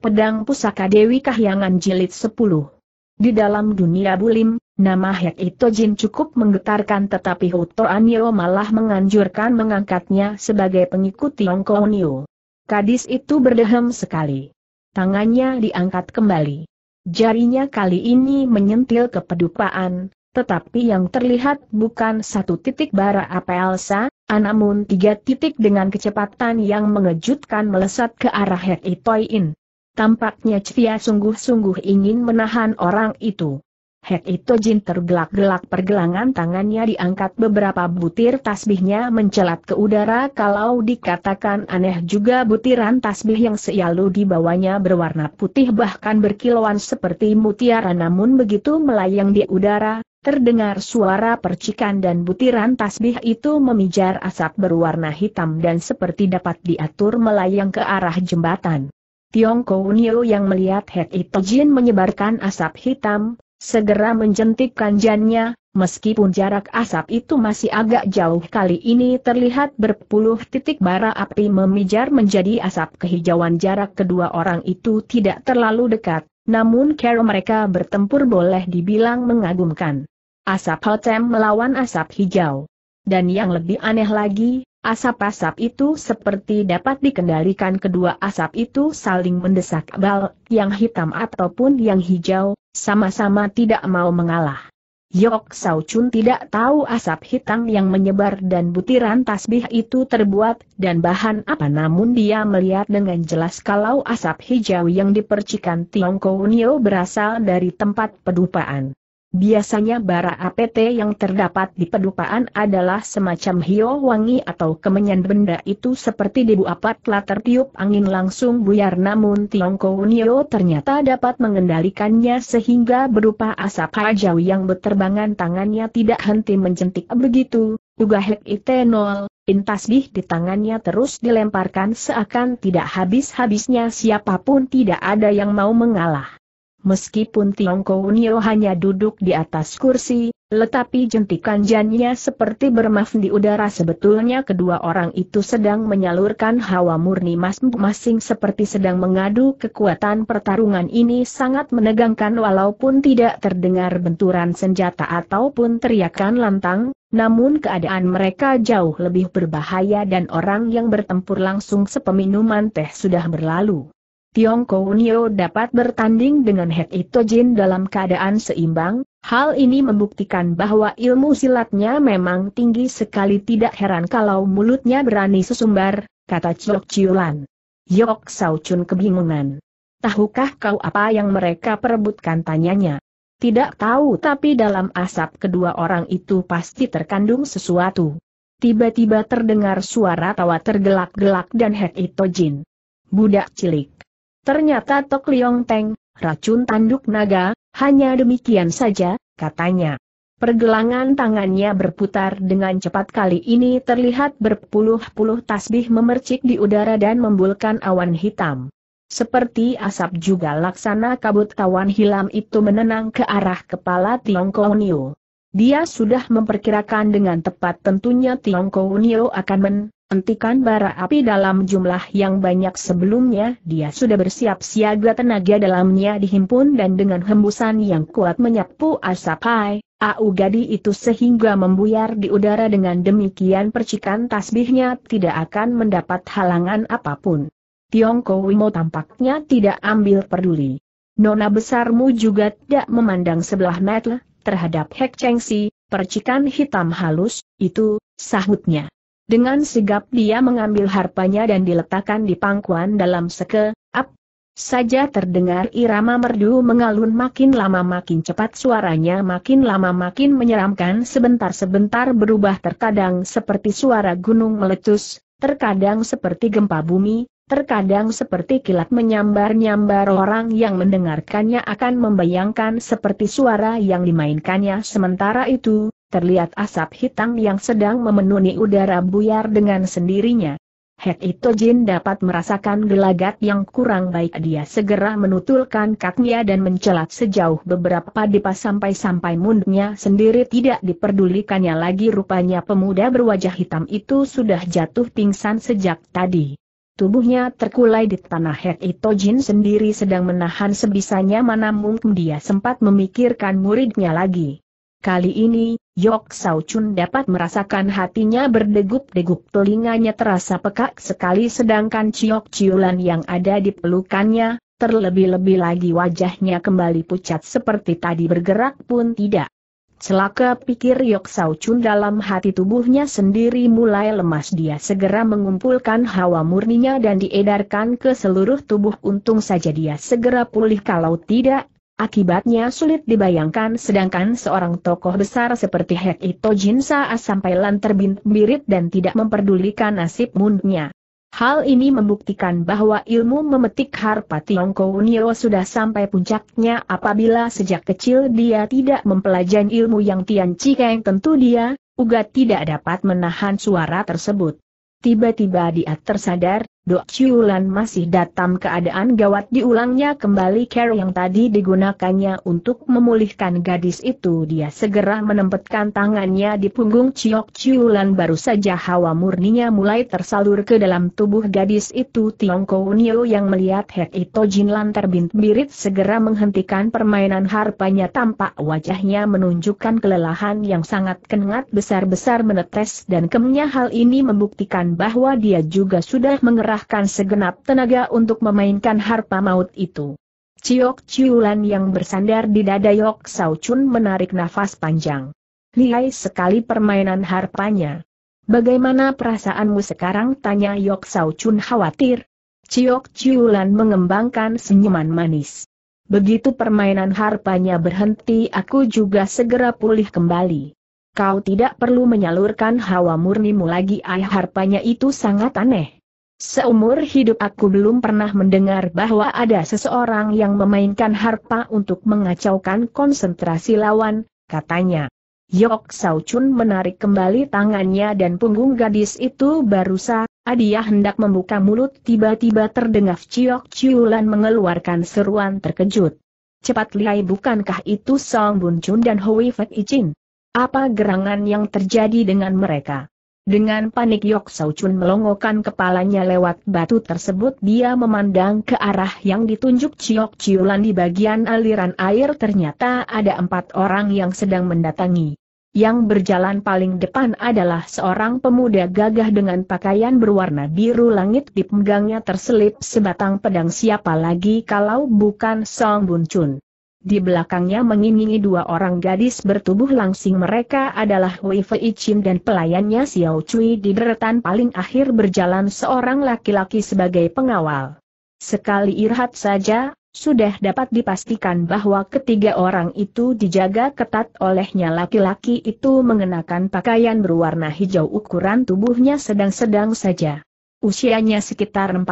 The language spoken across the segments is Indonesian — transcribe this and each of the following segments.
Pedang Pusaka Dewi Kahyangan Jilid 10 Di dalam dunia bulim, nama Hek Ito Jin cukup menggetarkan tetapi Huto Anio malah menganjurkan mengangkatnya sebagai pengikut Tiongkok Nio. Kadis itu berdehem sekali. Tangannya diangkat kembali. Jarinya kali ini menyentil kepedupaan, tetapi yang terlihat bukan satu titik bara apelsa, namun tiga titik dengan kecepatan yang mengejutkan melesat ke arah Hek Itoin. Tampaknya Cia sungguh-sungguh ingin menahan orang itu. Hek itu Jin tergelak-gelak pergelangan tangannya diangkat beberapa butir tasbihnya mencelat ke udara kalau dikatakan aneh juga butiran tasbih yang seyalu dibawanya berwarna putih bahkan berkilauan seperti mutiara namun begitu melayang di udara, terdengar suara percikan dan butiran tasbih itu memijar asap berwarna hitam dan seperti dapat diatur melayang ke arah jembatan. Tiongko Unio yang melihat Het Jin menyebarkan asap hitam, segera menjentikkan kanjannya, meskipun jarak asap itu masih agak jauh kali ini terlihat berpuluh titik bara api memijar menjadi asap kehijauan jarak kedua orang itu tidak terlalu dekat, namun cara mereka bertempur boleh dibilang mengagumkan. Asap hotem melawan asap hijau. Dan yang lebih aneh lagi, Asap-asap itu seperti dapat dikendalikan kedua asap itu saling mendesak bal, yang hitam ataupun yang hijau, sama-sama tidak mau mengalah. Yok Sao Chun tidak tahu asap hitam yang menyebar dan butiran tasbih itu terbuat dan bahan apa namun dia melihat dengan jelas kalau asap hijau yang dipercikan Tiongkok Nio berasal dari tempat pedupaan. Biasanya bara APT yang terdapat di pedupaan adalah semacam hio wangi atau kemenyan benda itu seperti debu apat telah tertiup angin langsung buyar namun Tiongko Nio ternyata dapat mengendalikannya sehingga berupa asap hajau yang berterbangan tangannya tidak henti menjentik begitu, juga hek itenol, intasbih di tangannya terus dilemparkan seakan tidak habis-habisnya siapapun tidak ada yang mau mengalah. Meskipun Tiongkounio hanya duduk di atas kursi, tetapi jentikan jannya seperti bermaf di udara sebetulnya kedua orang itu sedang menyalurkan hawa murni masing-masing seperti sedang mengadu kekuatan pertarungan ini sangat menegangkan walaupun tidak terdengar benturan senjata ataupun teriakan lantang, namun keadaan mereka jauh lebih berbahaya dan orang yang bertempur langsung sepeminuman teh sudah berlalu. Tiong Kounio dapat bertanding dengan Het Jin dalam keadaan seimbang, hal ini membuktikan bahwa ilmu silatnya memang tinggi sekali tidak heran kalau mulutnya berani sesumbar, kata Chok Chiulan. Yok Sao Chun kebingungan. Tahukah kau apa yang mereka perebutkan tanyanya? Tidak tahu tapi dalam asap kedua orang itu pasti terkandung sesuatu. Tiba-tiba terdengar suara tawa tergelak-gelak dan Het Jin. Budak cilik. Ternyata Tok Liong Teng, racun tanduk naga, hanya demikian saja, katanya. Pergelangan tangannya berputar dengan cepat kali ini terlihat berpuluh-puluh tasbih memercik di udara dan membulkan awan hitam. Seperti asap juga laksana kabut tawan hilam itu menenang ke arah kepala Tiongkok Nio. Dia sudah memperkirakan dengan tepat tentunya Tiongkok Nio akan men Entikan bara api dalam jumlah yang banyak sebelumnya, dia sudah bersiap siaga tenaga dalamnya dihimpun dan dengan hembusan yang kuat menyapu asap hai, au gadi itu sehingga membuyar di udara dengan demikian percikan tasbihnya tidak akan mendapat halangan apapun. Tiongko Wimo tampaknya tidak ambil peduli. Nona besarmu juga tidak memandang sebelah mata terhadap Hek si, percikan hitam halus, itu, sahutnya. Dengan sigap dia mengambil harpanya dan diletakkan di pangkuan dalam seke, ap, Saja terdengar irama merdu mengalun makin lama makin cepat suaranya makin lama makin menyeramkan sebentar-sebentar berubah terkadang seperti suara gunung meletus, terkadang seperti gempa bumi, terkadang seperti kilat menyambar-nyambar orang yang mendengarkannya akan membayangkan seperti suara yang dimainkannya sementara itu, terlihat asap hitam yang sedang memenuhi udara buyar dengan sendirinya. Ito Jin dapat merasakan gelagat yang kurang baik dia segera menutulkan kaknya dan mencelat sejauh beberapa depas sampai-sampai mundnya sendiri tidak diperdulikannya lagi rupanya pemuda berwajah hitam itu sudah jatuh pingsan sejak tadi. Tubuhnya terkulai di tanah Ito Jin sendiri sedang menahan sebisanya mana mungkin dia sempat memikirkan muridnya lagi. Kali ini, Yok Sao Chun dapat merasakan hatinya berdegup-degup telinganya terasa pekak sekali sedangkan Ciok Ciulan yang ada di pelukannya, terlebih-lebih lagi wajahnya kembali pucat seperti tadi bergerak pun tidak. Celaka pikir Yok Sao Chun dalam hati tubuhnya sendiri mulai lemas dia segera mengumpulkan hawa murninya dan diedarkan ke seluruh tubuh untung saja dia segera pulih kalau tidak, Akibatnya sulit dibayangkan sedangkan seorang tokoh besar seperti Hek Ito Jin Saas sampai lantar birit dan tidak memperdulikan nasib mundnya. Hal ini membuktikan bahwa ilmu memetik harpa Tiongko Nio sudah sampai puncaknya apabila sejak kecil dia tidak mempelajari ilmu yang Tian Cikeng tentu dia, Uga tidak dapat menahan suara tersebut. Tiba-tiba dia tersadar, Dok Ciulan masih datang keadaan gawat diulangnya kembali care yang tadi digunakannya untuk memulihkan gadis itu dia segera menempatkan tangannya di punggung Ciok Ciulan baru saja hawa murninya mulai tersalur ke dalam tubuh gadis itu Tiongko Unio yang melihat Hek Ito Jinlan terbint-birit segera menghentikan permainan harpanya tampak wajahnya menunjukkan kelelahan yang sangat kengat besar-besar menetes dan kemnya hal ini membuktikan bahwa dia juga sudah mengerti mengerahkan segenap tenaga untuk memainkan harpa maut itu. Ciok Ciulan yang bersandar di dada Yok Sao Chun menarik nafas panjang. Lihai sekali permainan harpanya. Bagaimana perasaanmu sekarang? Tanya Yok Sao Chun khawatir. Ciok Ciulan mengembangkan senyuman manis. Begitu permainan harpanya berhenti aku juga segera pulih kembali. Kau tidak perlu menyalurkan hawa murnimu lagi ayah harpanya itu sangat aneh. Seumur hidup aku belum pernah mendengar bahwa ada seseorang yang memainkan harpa untuk mengacaukan konsentrasi lawan, katanya. Yok Sao Chun menarik kembali tangannya dan punggung gadis itu baru saja hendak membuka mulut tiba-tiba terdengar Ciok Ciulan mengeluarkan seruan terkejut. Cepat lihai bukankah itu Song Bun Chun dan Hui Fat Icin? Apa gerangan yang terjadi dengan mereka? Dengan panik Yok Sau Chun melongokkan kepalanya lewat batu tersebut dia memandang ke arah yang ditunjuk Ciok Ciulan di bagian aliran air ternyata ada empat orang yang sedang mendatangi. Yang berjalan paling depan adalah seorang pemuda gagah dengan pakaian berwarna biru langit di pegangnya terselip sebatang pedang siapa lagi kalau bukan Song Bun Chun. Di belakangnya mengingini dua orang gadis bertubuh langsing mereka adalah Wei Fei Chin dan pelayannya Xiao Cui di deretan paling akhir berjalan seorang laki-laki sebagai pengawal. Sekali irhat saja, sudah dapat dipastikan bahwa ketiga orang itu dijaga ketat olehnya laki-laki itu mengenakan pakaian berwarna hijau ukuran tubuhnya sedang-sedang saja. Usianya sekitar 40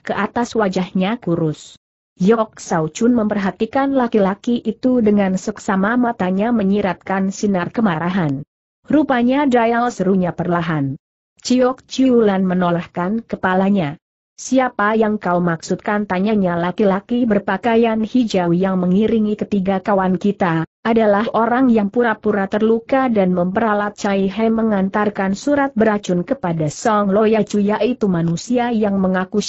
ke atas wajahnya kurus. Yok Sao Chun memperhatikan laki-laki itu dengan seksama matanya menyiratkan sinar kemarahan. Rupanya Dayal serunya perlahan. Ciok Ciulan menolahkan kepalanya. Siapa yang kau maksudkan tanyanya laki-laki berpakaian hijau yang mengiringi ketiga kawan kita, adalah orang yang pura-pura terluka dan memperalat Cai He mengantarkan surat beracun kepada Song Loya Chu yaitu manusia yang mengaku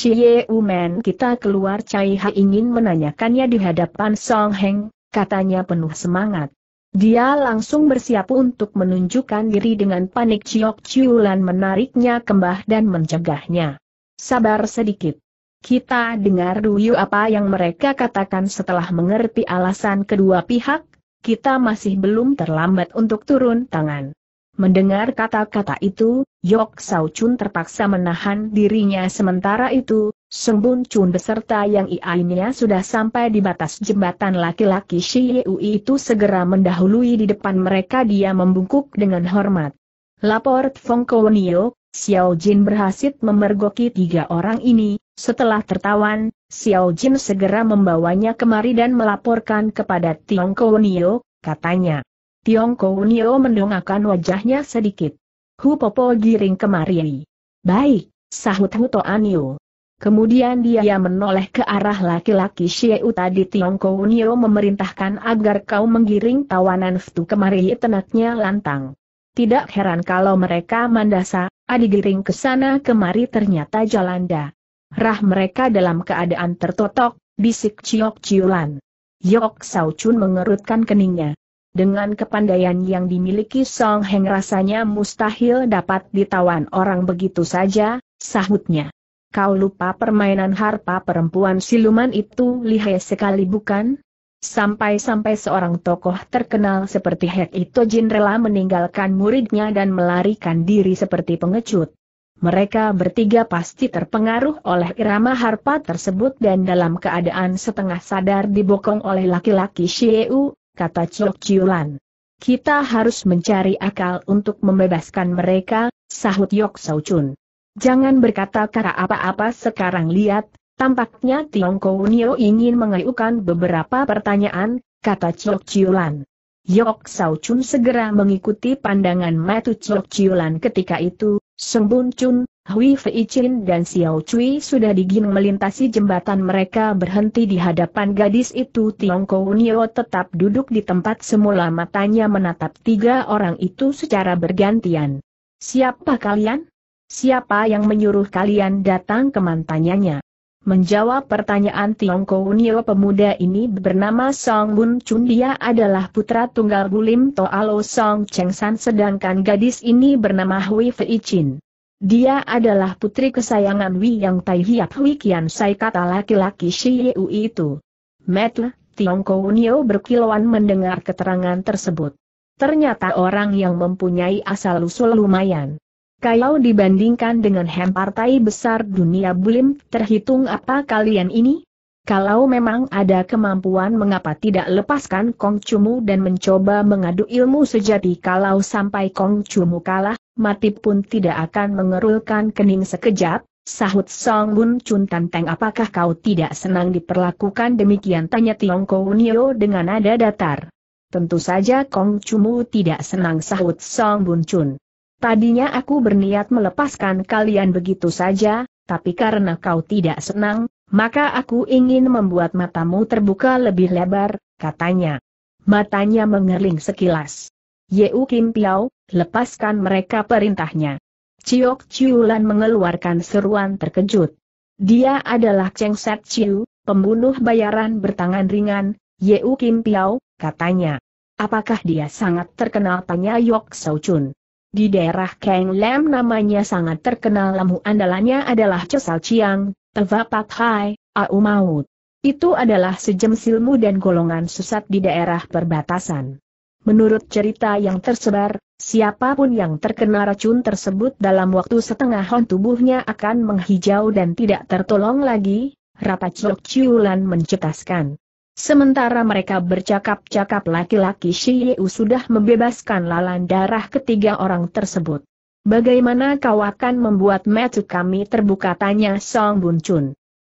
u men kita keluar Cai He ingin menanyakannya di hadapan Song Heng, katanya penuh semangat. Dia langsung bersiap untuk menunjukkan diri dengan panik Chiok Chiulan menariknya kembah dan mencegahnya. Sabar sedikit. Kita dengar dulu apa yang mereka katakan setelah mengerti alasan kedua pihak, kita masih belum terlambat untuk turun tangan. Mendengar kata-kata itu, Yok Sao Chun terpaksa menahan dirinya sementara itu, Sung Bun Chun beserta yang iainya sudah sampai di batas jembatan laki-laki Shi Yeu itu segera mendahului di depan mereka dia membungkuk dengan hormat. Lapor Fong Kowenio, Xiao Jin berhasil memergoki tiga orang ini, setelah tertawan, Xiao Jin segera membawanya kemari dan melaporkan kepada Tiong Nio, katanya. Tiong Nio mendongakkan wajahnya sedikit. Hu Popo giring kemari. Baik, sahut Hu Toanio. Kemudian dia menoleh ke arah laki-laki Xieu tadi Tiong Nio memerintahkan agar kau menggiring tawanan Ftu kemari tenaknya lantang. Tidak heran kalau mereka mandasa, adigiring ke sana kemari ternyata Jalanda. Rah mereka dalam keadaan tertotok, bisik Ciok Ciulan. Yok Sao Chun mengerutkan keningnya. Dengan kepandaian yang dimiliki Song Heng rasanya mustahil dapat ditawan orang begitu saja, sahutnya. Kau lupa permainan harpa perempuan siluman itu lihai sekali bukan? Sampai-sampai seorang tokoh terkenal seperti Hek Jin rela meninggalkan muridnya dan melarikan diri seperti pengecut. Mereka bertiga pasti terpengaruh oleh irama harpa tersebut dan dalam keadaan setengah sadar dibokong oleh laki-laki Xieu, kata Chok Chiulan. Kita harus mencari akal untuk membebaskan mereka, sahut Yok Sau Chun. Jangan berkata kata apa-apa sekarang lihat, tampaknya Tiongkok Nio ingin mengayukan beberapa pertanyaan, kata Chok Chiulan. Yok Sau Chun segera mengikuti pandangan Matu Chok Chiulan ketika itu, Sembun Chun, Hui Fei Chin dan Xiao Cui sudah digin melintasi jembatan mereka berhenti di hadapan gadis itu Tiongko Nio tetap duduk di tempat semula matanya menatap tiga orang itu secara bergantian. Siapa kalian? Siapa yang menyuruh kalian datang ke mantannya? Menjawab pertanyaan Tiongkounio pemuda ini bernama Song Bun Chun dia adalah putra tunggal Bulim Toalo Song Cheng San sedangkan gadis ini bernama Hui Fei Chin. Dia adalah putri kesayangan Wei Yang Tai Hiap Hui Kian Sai kata laki-laki Shi Yu itu. Tiongkok Tiongkounio berkilauan mendengar keterangan tersebut. Ternyata orang yang mempunyai asal-usul lumayan. Kalau dibandingkan dengan hem partai besar dunia bulim, terhitung apa kalian ini? Kalau memang ada kemampuan mengapa tidak lepaskan Kong Cumu dan mencoba mengadu ilmu sejati kalau sampai Kong Cumu kalah, mati pun tidak akan mengerulkan kening sekejap, Sahut Song Bun Chun Tanteng apakah kau tidak senang diperlakukan demikian tanya Tiong Kounio dengan nada datar. Tentu saja Kong Chumu tidak senang sahut Song Bun Chun. Tadinya aku berniat melepaskan kalian begitu saja, tapi karena kau tidak senang, maka aku ingin membuat matamu terbuka lebih lebar, katanya. Matanya mengerling sekilas. Yeu Kim Piao, lepaskan mereka perintahnya. Ciok Ciulan mengeluarkan seruan terkejut. Dia adalah Cheng Set Chiu, pembunuh bayaran bertangan ringan, Yeu Kim Piao, katanya. Apakah dia sangat terkenal tanya Yok Sau Chun. Di daerah Kang Lam namanya sangat terkenal lamu andalannya adalah Cesal Chiang, Teva Pat Hai, Au Maut. Itu adalah sejem ilmu dan golongan sesat di daerah perbatasan. Menurut cerita yang tersebar, siapapun yang terkena racun tersebut dalam waktu setengah hon tubuhnya akan menghijau dan tidak tertolong lagi, Rapat Chok Chiulan mencetaskan. Sementara mereka bercakap-cakap laki-laki Shi Yu sudah membebaskan lalan darah ketiga orang tersebut. Bagaimana kau akan membuat metu kami terbuka tanya Song Bun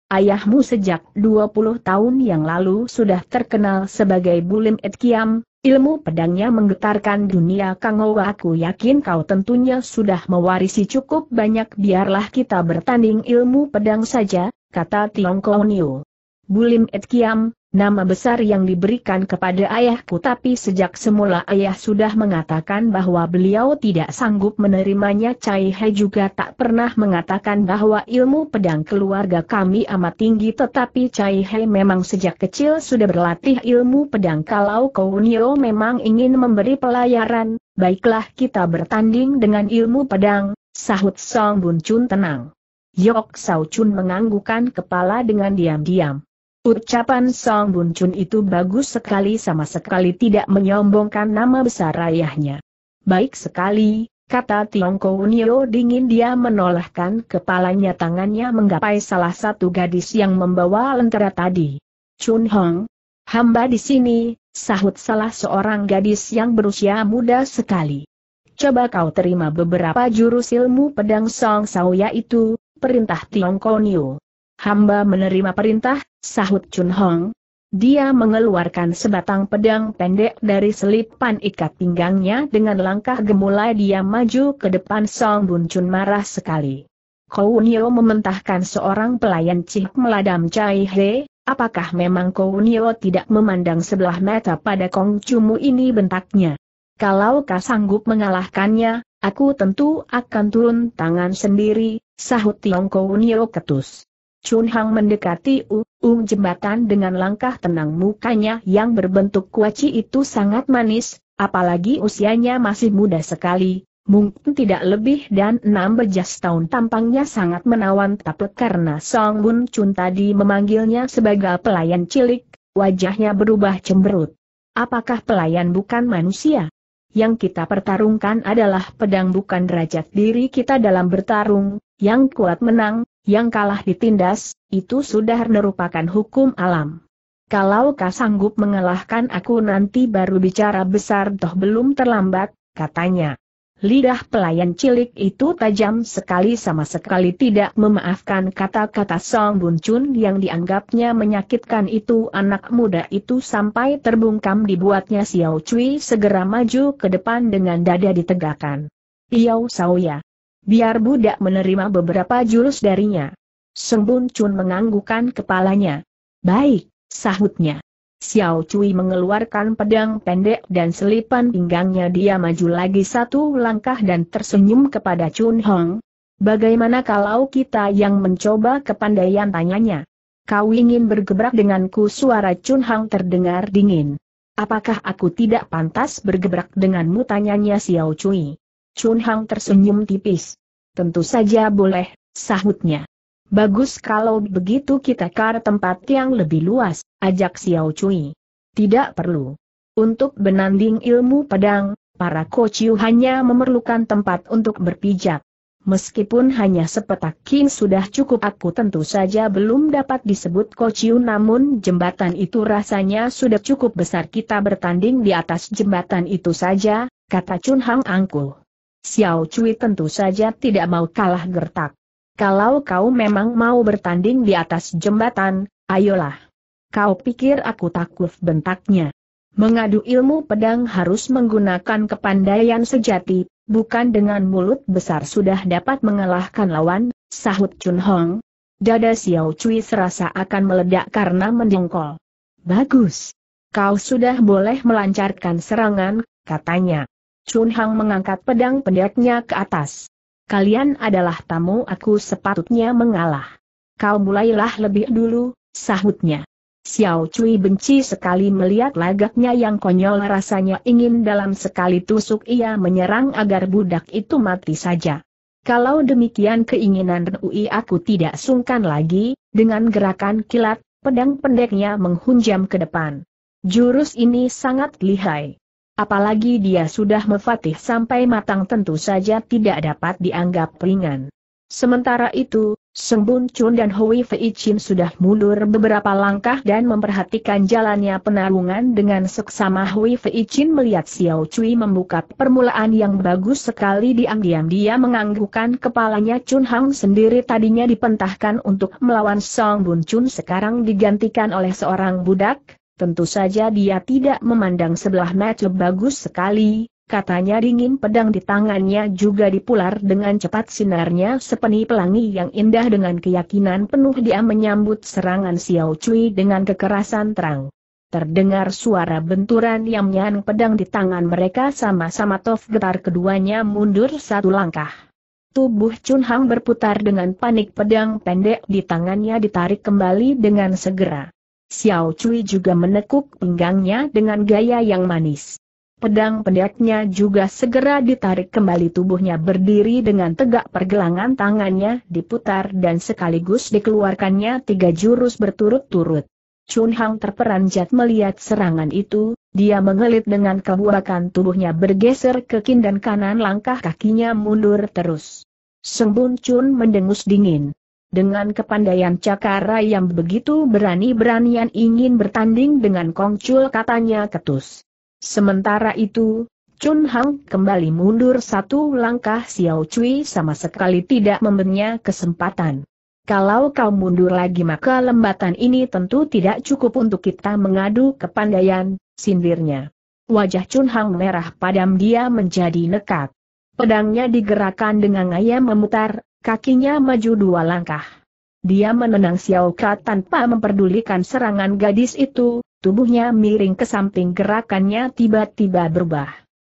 Ayahmu sejak 20 tahun yang lalu sudah terkenal sebagai Bulim Et Kiam, ilmu pedangnya menggetarkan dunia Kangowa aku yakin kau tentunya sudah mewarisi cukup banyak biarlah kita bertanding ilmu pedang saja, kata Tiong Kong Bulim Et Kiam, nama besar yang diberikan kepada ayahku tapi sejak semula ayah sudah mengatakan bahwa beliau tidak sanggup menerimanya Cai He juga tak pernah mengatakan bahwa ilmu pedang keluarga kami amat tinggi tetapi Cai He memang sejak kecil sudah berlatih ilmu pedang kalau Kounio memang ingin memberi pelayaran, baiklah kita bertanding dengan ilmu pedang, sahut Song Bun Chun tenang. Yok Sao Chun menganggukan kepala dengan diam-diam. Ucapan Song Bun Chun itu bagus sekali sama sekali tidak menyombongkan nama besar ayahnya. Baik sekali, kata Tiongko Nio. dingin dia menolakkan kepalanya tangannya menggapai salah satu gadis yang membawa lentera tadi. Chun Hong, hamba di sini, sahut salah seorang gadis yang berusia muda sekali. Coba kau terima beberapa jurus ilmu pedang Song Sao itu, perintah Tiongko Nio. Hamba menerima perintah, sahut Chun Hong. Dia mengeluarkan sebatang pedang pendek dari selipan ikat pinggangnya dengan langkah gemulai dia maju ke depan Song Bun Chun marah sekali. Nio mementahkan seorang pelayan cik meladam Chai He, apakah memang Nio tidak memandang sebelah mata pada Kong Chumu ini bentaknya? Kalau kau sanggup mengalahkannya, aku tentu akan turun tangan sendiri, sahut Tiong Nio ketus. Chun Hang mendekati ujung jembatan dengan langkah tenang mukanya yang berbentuk kuaci itu sangat manis, apalagi usianya masih muda sekali, mungkin tidak lebih dan enam bejas tahun tampangnya sangat menawan tapi karena Song Bun Chun tadi memanggilnya sebagai pelayan cilik, wajahnya berubah cemberut. Apakah pelayan bukan manusia? Yang kita pertarungkan adalah pedang bukan derajat diri kita dalam bertarung, yang kuat menang, yang kalah ditindas, itu sudah merupakan hukum alam. Kalau kau sanggup mengalahkan aku nanti baru bicara besar toh belum terlambat, katanya. Lidah pelayan cilik itu tajam sekali sama sekali tidak memaafkan kata-kata Song Bun yang dianggapnya menyakitkan itu anak muda itu sampai terbungkam dibuatnya Xiao Cui segera maju ke depan dengan dada ditegakkan. Iau Sauya. Biar budak menerima beberapa jurus darinya. Sembun Chun menganggukan kepalanya. Baik, sahutnya. Xiao Cui mengeluarkan pedang pendek dan selipan pinggangnya dia maju lagi satu langkah dan tersenyum kepada Chun Hong. Bagaimana kalau kita yang mencoba kepandaian tanyanya? Kau ingin bergebrak denganku suara Chun Hong terdengar dingin. Apakah aku tidak pantas bergebrak denganmu tanyanya Xiao Cui? Chun Hang tersenyum tipis. Tentu saja boleh, sahutnya. Bagus kalau begitu kita cari tempat yang lebih luas, ajak Xiao Cui. Tidak perlu. Untuk benanding ilmu pedang, para kociu hanya memerlukan tempat untuk berpijak. Meskipun hanya sepetak kin sudah cukup aku tentu saja belum dapat disebut kociu namun jembatan itu rasanya sudah cukup besar kita bertanding di atas jembatan itu saja, kata Chun Hang angkuh. Xiao Cui tentu saja tidak mau kalah gertak. Kalau kau memang mau bertanding di atas jembatan, ayolah. Kau pikir aku takut bentaknya. Mengadu ilmu pedang harus menggunakan kepandaian sejati, bukan dengan mulut besar sudah dapat mengalahkan lawan, sahut Chun Hong. Dada Xiao Cui serasa akan meledak karena mendongkol. Bagus. Kau sudah boleh melancarkan serangan, katanya. Chun Hang mengangkat pedang pendeknya ke atas. Kalian adalah tamu aku sepatutnya mengalah. Kau mulailah lebih dulu, sahutnya. Xiao Cui benci sekali melihat lagaknya yang konyol rasanya ingin dalam sekali tusuk ia menyerang agar budak itu mati saja. Kalau demikian keinginan Rui aku tidak sungkan lagi, dengan gerakan kilat, pedang pendeknya menghunjam ke depan. Jurus ini sangat lihai. Apalagi dia sudah mefatih sampai matang tentu saja tidak dapat dianggap ringan. Sementara itu, Seng Bun Chun dan Hui Fei Chin sudah mundur beberapa langkah dan memperhatikan jalannya penarungan dengan seksama Hui Fei Chin melihat Xiao Cui membuka permulaan yang bagus sekali diam-diam dia menganggukkan kepalanya Chun Hang sendiri tadinya dipentahkan untuk melawan Song Bun Chun sekarang digantikan oleh seorang budak, tentu saja dia tidak memandang sebelah mata bagus sekali, katanya dingin pedang di tangannya juga dipular dengan cepat sinarnya sepeni pelangi yang indah dengan keyakinan penuh dia menyambut serangan Xiao Cui dengan kekerasan terang. Terdengar suara benturan yang menyang pedang di tangan mereka sama-sama Tof getar keduanya mundur satu langkah. Tubuh Chun Hang berputar dengan panik pedang pendek di tangannya ditarik kembali dengan segera. Xiao Cui juga menekuk pinggangnya dengan gaya yang manis. Pedang pendeknya juga segera ditarik kembali tubuhnya berdiri dengan tegak pergelangan tangannya diputar dan sekaligus dikeluarkannya tiga jurus berturut-turut. Chun Hang terperanjat melihat serangan itu, dia mengelit dengan kebuakan tubuhnya bergeser ke kin dan kanan langkah kakinya mundur terus. Sembun Chun mendengus dingin. Dengan kepandaian cakara yang begitu berani-beranian ingin bertanding dengan kongcul katanya ketus. Sementara itu, Chun Hang kembali mundur satu langkah Xiao Cui sama sekali tidak memberinya kesempatan. Kalau kau mundur lagi maka lembatan ini tentu tidak cukup untuk kita mengadu kepandaian, sindirnya. Wajah Chun Hang merah padam dia menjadi nekat. Pedangnya digerakkan dengan ayam memutar, kakinya maju dua langkah. Dia menenang Xiao Ka tanpa memperdulikan serangan gadis itu, tubuhnya miring ke samping gerakannya tiba-tiba berubah.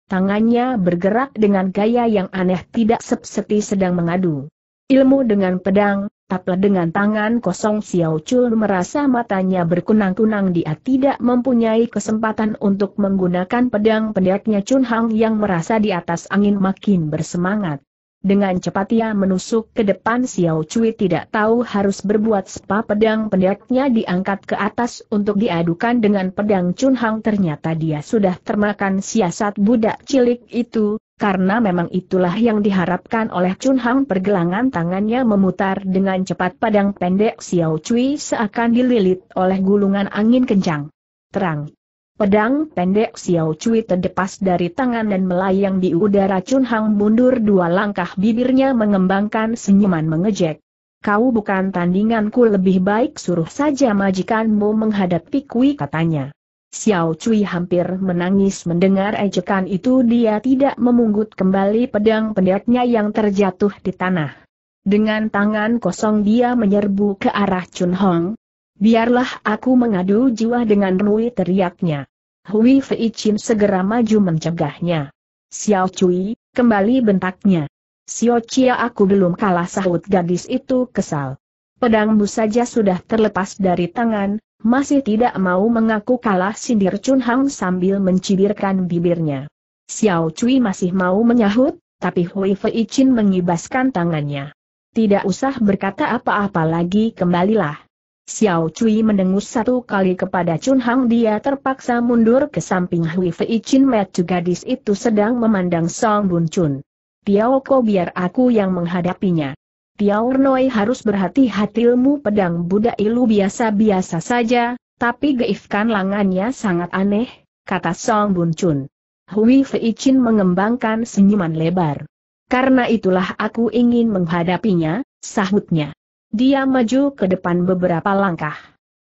Tangannya bergerak dengan gaya yang aneh tidak seperti sedang mengadu. Ilmu dengan pedang, tapla dengan tangan kosong Xiao Chul merasa matanya berkunang-kunang dia tidak mempunyai kesempatan untuk menggunakan pedang pendeknya Chun Hang yang merasa di atas angin makin bersemangat. Dengan cepat ia menusuk ke depan Xiao Cui tidak tahu harus berbuat sepa pedang pendeknya diangkat ke atas untuk diadukan dengan pedang Chun Hang ternyata dia sudah termakan siasat budak cilik itu, karena memang itulah yang diharapkan oleh Chun Hang pergelangan tangannya memutar dengan cepat pedang pendek Xiao Cui seakan dililit oleh gulungan angin kencang. Terang Pedang pendek Xiao Cui terdepas dari tangan dan melayang di udara Chun Hang mundur dua langkah bibirnya mengembangkan senyuman mengejek. Kau bukan tandinganku lebih baik suruh saja majikanmu menghadapi kui katanya. Xiao Cui hampir menangis mendengar ejekan itu dia tidak memungut kembali pedang pendeknya yang terjatuh di tanah. Dengan tangan kosong dia menyerbu ke arah Chun Hong, Biarlah aku mengadu jiwa dengan Rui teriaknya. Hui Fei Chin segera maju mencegahnya. Xiao Cui, kembali bentaknya. Xiao Chia aku belum kalah sahut gadis itu kesal. Pedangmu saja sudah terlepas dari tangan, masih tidak mau mengaku kalah sindir Chun Hang sambil mencibirkan bibirnya. Xiao Cui masih mau menyahut, tapi Hui Fei Chin mengibaskan tangannya. Tidak usah berkata apa-apa lagi kembalilah. Xiao Cui mendengus satu kali kepada Chun Hang dia terpaksa mundur ke samping Hui Fei Chin Met gadis itu sedang memandang Song Bun Chun. Tiao Ko biar aku yang menghadapinya. Tiao Noi harus berhati-hati ilmu pedang Buddha Ilu biasa-biasa saja, tapi geifkan langannya sangat aneh, kata Song Bun Chun. Hui Fei Chin mengembangkan senyuman lebar. Karena itulah aku ingin menghadapinya, sahutnya. Dia maju ke depan beberapa langkah.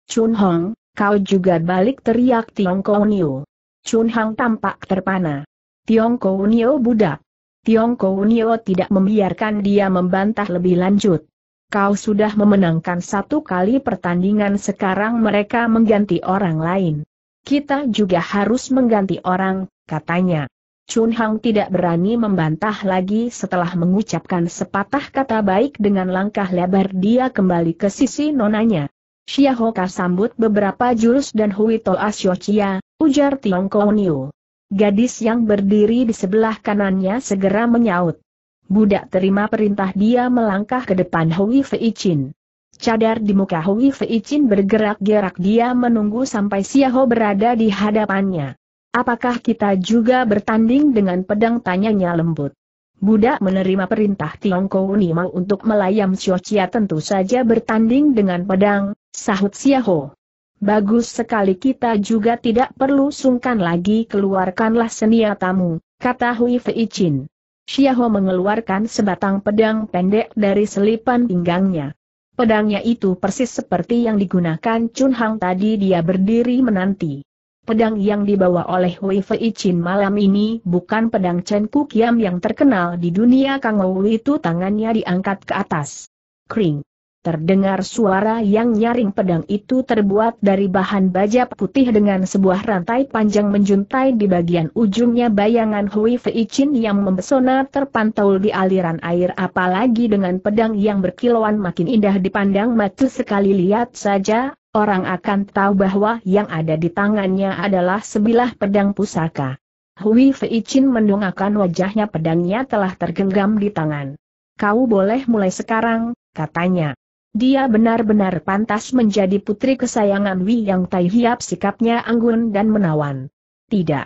Chun Hong, kau juga balik teriak Tiong Kounio. Chun Hong tampak terpana. Tiong Kounio budak. Tiong Kounio tidak membiarkan dia membantah lebih lanjut. Kau sudah memenangkan satu kali pertandingan sekarang mereka mengganti orang lain. Kita juga harus mengganti orang, katanya. Chun Hang tidak berani membantah lagi setelah mengucapkan sepatah kata baik dengan langkah lebar dia kembali ke sisi nonanya. Hoka sambut beberapa jurus dan Hui Asyo Chia, ujar Tiong Niu. Gadis yang berdiri di sebelah kanannya segera menyaut. Budak terima perintah dia melangkah ke depan Hui Fei Chin. Cadar di muka Hui Fei Chin bergerak-gerak dia menunggu sampai Ho berada di hadapannya. Apakah kita juga bertanding dengan pedang tanyanya lembut? Buddha menerima perintah Tiongkok Unimau untuk melayam Xiochia tentu saja bertanding dengan pedang, sahut Siaho. Bagus sekali kita juga tidak perlu sungkan lagi keluarkanlah seniatamu, kata Hui Fei Chin. Xiaho mengeluarkan sebatang pedang pendek dari selipan pinggangnya. Pedangnya itu persis seperti yang digunakan Chun Hang tadi dia berdiri menanti. Pedang yang dibawa oleh Wei Fei Chin malam ini bukan pedang Chen Kukiam yang terkenal di dunia Kang Wu itu tangannya diangkat ke atas. Kring terdengar suara yang nyaring pedang itu terbuat dari bahan baja putih dengan sebuah rantai panjang menjuntai di bagian ujungnya bayangan Hui Fei Chin yang mempesona terpantau di aliran air apalagi dengan pedang yang berkilauan makin indah dipandang mata sekali lihat saja, orang akan tahu bahwa yang ada di tangannya adalah sebilah pedang pusaka. Hui Fei Chin mendongakkan wajahnya pedangnya telah tergenggam di tangan. Kau boleh mulai sekarang, katanya. Dia benar-benar pantas menjadi putri kesayangan Wi Yang Tai Hiap sikapnya anggun dan menawan. Tidak.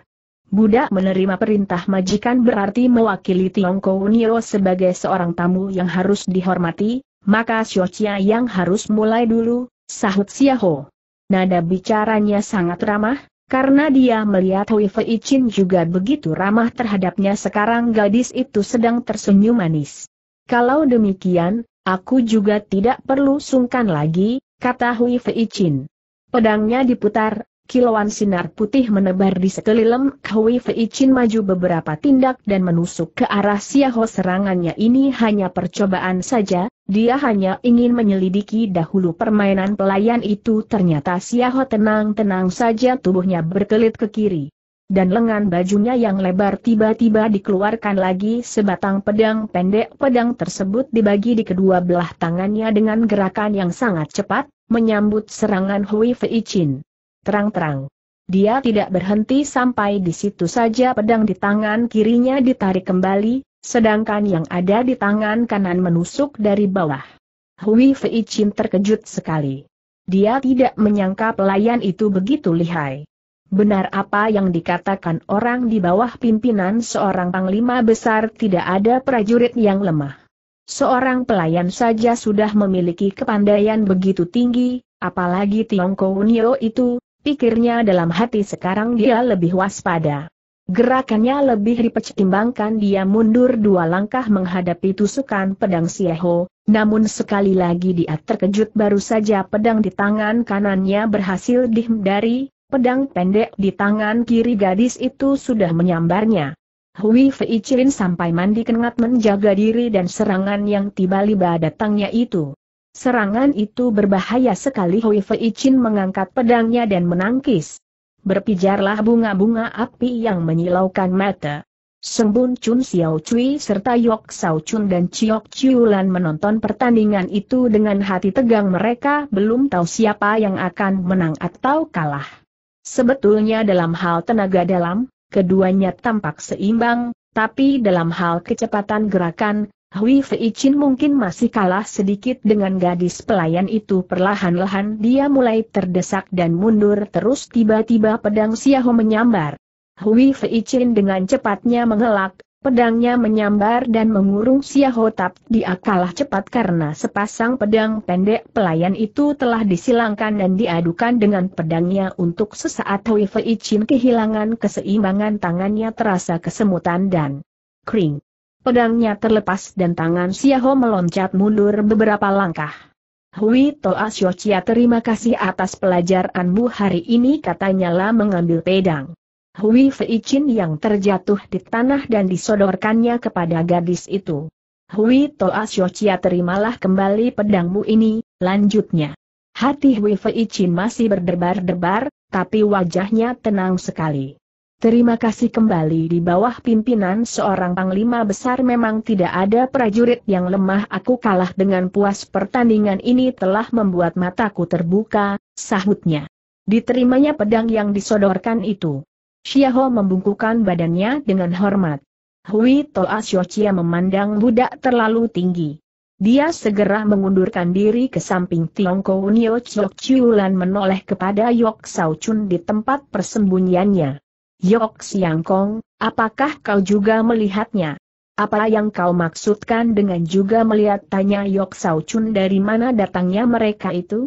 Budak menerima perintah majikan berarti mewakili Tiongkok Nio sebagai seorang tamu yang harus dihormati, maka Xiochia yang harus mulai dulu, sahut Siaho. Nada bicaranya sangat ramah, karena dia melihat Hui Fei Chin juga begitu ramah terhadapnya sekarang gadis itu sedang tersenyum manis. Kalau demikian, Aku juga tidak perlu sungkan lagi, kata Hui Fei Chin. Pedangnya diputar, kilauan sinar putih menebar di sekeliling Hui Fei Chin maju beberapa tindak dan menusuk ke arah Siaho serangannya ini hanya percobaan saja, dia hanya ingin menyelidiki dahulu permainan pelayan itu ternyata Siaho tenang-tenang saja tubuhnya berkelit ke kiri dan lengan bajunya yang lebar tiba-tiba dikeluarkan lagi sebatang pedang pendek. Pedang tersebut dibagi di kedua belah tangannya dengan gerakan yang sangat cepat, menyambut serangan Hui Fei Chin. Terang-terang. Dia tidak berhenti sampai di situ saja pedang di tangan kirinya ditarik kembali, sedangkan yang ada di tangan kanan menusuk dari bawah. Hui Fei Chin terkejut sekali. Dia tidak menyangka pelayan itu begitu lihai. Benar apa yang dikatakan orang di bawah pimpinan seorang panglima besar tidak ada prajurit yang lemah. Seorang pelayan saja sudah memiliki kepandaian begitu tinggi, apalagi Tiongko Unio itu, pikirnya dalam hati sekarang dia lebih waspada. Gerakannya lebih dipertimbangkan dia mundur dua langkah menghadapi tusukan pedang Sieho, namun sekali lagi dia terkejut baru saja pedang di tangan kanannya berhasil dihindari, Pedang pendek di tangan kiri gadis itu sudah menyambarnya. Hui Fei Chin sampai mandi kengat menjaga diri dan serangan yang tiba-tiba datangnya itu. Serangan itu berbahaya sekali Hui Fei Chin mengangkat pedangnya dan menangkis. Berpijarlah bunga-bunga api yang menyilaukan mata. Sembun Chun Xiao Cui serta Yok Sao Chun dan Chiok Chiulan menonton pertandingan itu dengan hati tegang mereka belum tahu siapa yang akan menang atau kalah. Sebetulnya dalam hal tenaga dalam, keduanya tampak seimbang, tapi dalam hal kecepatan gerakan, Hui Fei Chin mungkin masih kalah sedikit dengan gadis pelayan itu perlahan-lahan dia mulai terdesak dan mundur terus tiba-tiba pedang Xiaho menyambar. Hui Fei Chin dengan cepatnya mengelak, Pedangnya menyambar dan mengurung Siaho Tap. Dia kalah cepat karena sepasang pedang pendek pelayan itu telah disilangkan dan diadukan dengan pedangnya untuk sesaat Hui Fei Chin kehilangan keseimbangan tangannya terasa kesemutan dan kering. Pedangnya terlepas dan tangan Siaho meloncat mundur beberapa langkah. Hui Toa Xiao terima kasih atas pelajaranmu hari ini katanya lah mengambil pedang. Hui Fei Chin yang terjatuh di tanah dan disodorkannya kepada gadis itu. Hui Toa Xiochia terimalah kembali pedangmu ini, lanjutnya. Hati Hui Fei Chin masih berdebar-debar, tapi wajahnya tenang sekali. Terima kasih kembali di bawah pimpinan seorang panglima besar memang tidak ada prajurit yang lemah aku kalah dengan puas pertandingan ini telah membuat mataku terbuka, sahutnya. Diterimanya pedang yang disodorkan itu. Xiaho membungkukkan badannya dengan hormat. Hui Toa Xiochia memandang budak terlalu tinggi. Dia segera mengundurkan diri ke samping Tiongko Nio Chok Chiulan menoleh kepada Yok Sao Chun di tempat persembunyiannya. Yok Siang Kong, apakah kau juga melihatnya? Apa yang kau maksudkan dengan juga melihat tanya Yok Sao Chun dari mana datangnya mereka itu?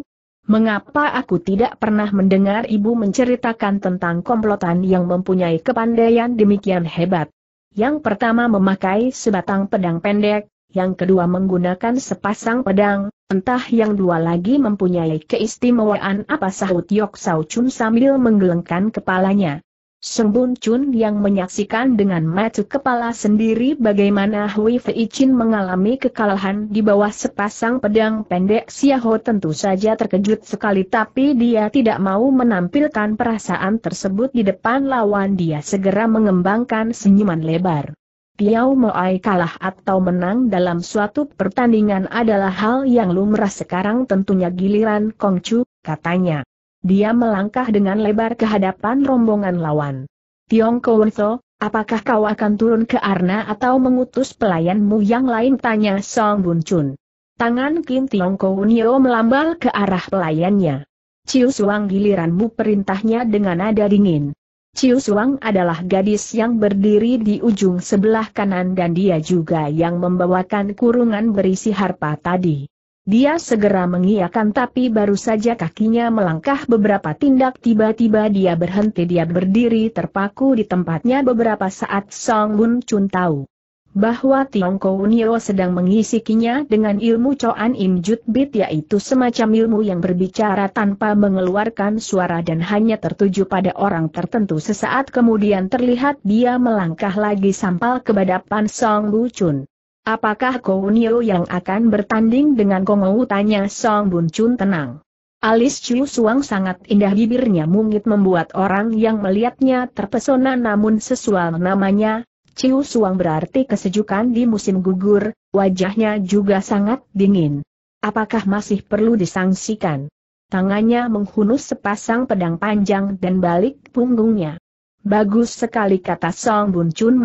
Mengapa aku tidak pernah mendengar ibu menceritakan tentang komplotan yang mempunyai kepandaian demikian hebat? Yang pertama memakai sebatang pedang pendek, yang kedua menggunakan sepasang pedang, entah yang dua lagi mempunyai keistimewaan apa sahut Yok Sao Chun sambil menggelengkan kepalanya. Sembun Chun yang menyaksikan dengan mata kepala sendiri bagaimana Hui Fei Chin mengalami kekalahan di bawah sepasang pedang pendek Xiaho tentu saja terkejut sekali tapi dia tidak mau menampilkan perasaan tersebut di depan lawan dia segera mengembangkan senyuman lebar. Piao Moai kalah atau menang dalam suatu pertandingan adalah hal yang lumrah sekarang tentunya giliran Kong Chu, katanya. Dia melangkah dengan lebar ke hadapan rombongan lawan. Tiong Kowenso, apakah kau akan turun ke Arna atau mengutus pelayanmu yang lain tanya Song Bun Chun. Tangan Kim Tiong Kowenyo melambal ke arah pelayannya. Ciu Suang giliranmu perintahnya dengan nada dingin. Ciu Suang adalah gadis yang berdiri di ujung sebelah kanan dan dia juga yang membawakan kurungan berisi harpa tadi. Dia segera mengiakan tapi baru saja kakinya melangkah beberapa tindak tiba-tiba dia berhenti dia berdiri terpaku di tempatnya beberapa saat Song Bun Chun tahu. Bahwa Tiongko Nio sedang mengisikinya dengan ilmu Coan Im Jut Bit yaitu semacam ilmu yang berbicara tanpa mengeluarkan suara dan hanya tertuju pada orang tertentu sesaat kemudian terlihat dia melangkah lagi sampal ke badapan Song Bu Chun. Apakah Kounio yang akan bertanding dengan Kongou tanya Song Bun Chun tenang. Alis Chu Suang sangat indah bibirnya mungit membuat orang yang melihatnya terpesona namun sesuai namanya, Ciu Suang berarti kesejukan di musim gugur, wajahnya juga sangat dingin. Apakah masih perlu disangsikan? Tangannya menghunus sepasang pedang panjang dan balik punggungnya. Bagus sekali kata Song Bun Chun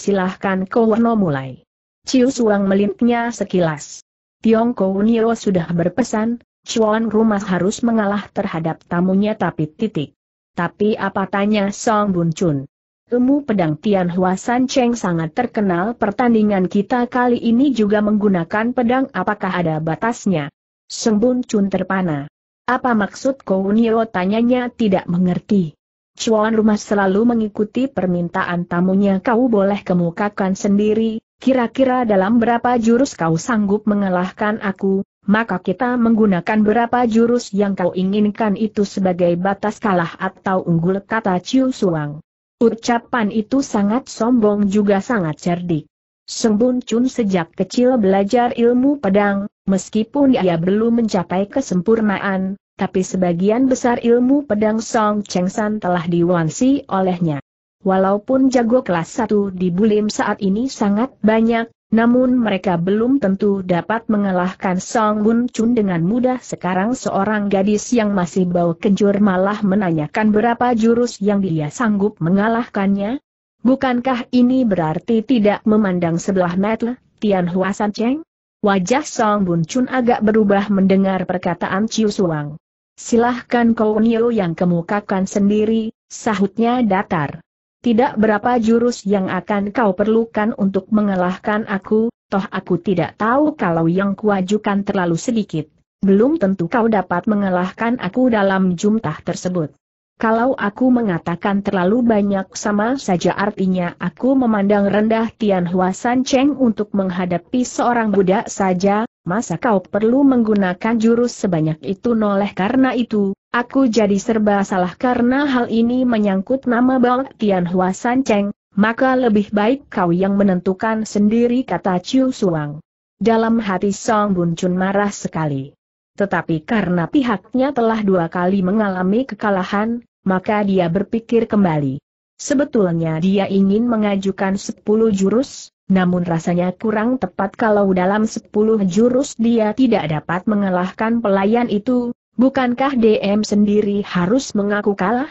silahkan Kowono mulai. Ciu Suang melintnya sekilas. Tiong Kounio sudah berpesan, Chuan rumah harus mengalah terhadap tamunya tapi titik. Tapi apa tanya Song Bun Chun? Ilmu pedang Tian Hua San Cheng sangat terkenal pertandingan kita kali ini juga menggunakan pedang apakah ada batasnya? Song Bun Chun terpana. Apa maksud Kounio tanyanya tidak mengerti. Cuan rumah selalu mengikuti permintaan tamunya kau boleh kemukakan sendiri, Kira-kira dalam berapa jurus kau sanggup mengalahkan aku, maka kita menggunakan berapa jurus yang kau inginkan itu sebagai batas kalah atau unggul kata Ciu Suang. Ucapan itu sangat sombong juga sangat cerdik. Sembun Chun sejak kecil belajar ilmu pedang, meskipun ia belum mencapai kesempurnaan, tapi sebagian besar ilmu pedang Song Cheng San telah diwansi olehnya. Walaupun jago kelas 1 di Bulim saat ini sangat banyak, namun mereka belum tentu dapat mengalahkan Song Bun Chun dengan mudah sekarang seorang gadis yang masih bau kencur malah menanyakan berapa jurus yang dia sanggup mengalahkannya. Bukankah ini berarti tidak memandang sebelah mata Tian Huasan Cheng? Wajah Song Bun Chun agak berubah mendengar perkataan Chiu Suang. Silahkan kau Nio yang kemukakan sendiri, sahutnya datar tidak berapa jurus yang akan kau perlukan untuk mengalahkan aku, toh aku tidak tahu kalau yang kuajukan terlalu sedikit. Belum tentu kau dapat mengalahkan aku dalam jumlah tersebut. Kalau aku mengatakan terlalu banyak sama saja artinya aku memandang rendah Tian San Cheng untuk menghadapi seorang budak saja, masa kau perlu menggunakan jurus sebanyak itu noleh karena itu, Aku jadi serba salah karena hal ini menyangkut nama bangkian Tian Hua San maka lebih baik kau yang menentukan sendiri kata Chiu Suang. Dalam hati Song Bun Chun marah sekali. Tetapi karena pihaknya telah dua kali mengalami kekalahan, maka dia berpikir kembali. Sebetulnya dia ingin mengajukan sepuluh jurus, namun rasanya kurang tepat kalau dalam sepuluh jurus dia tidak dapat mengalahkan pelayan itu, Bukankah DM sendiri harus mengaku kalah?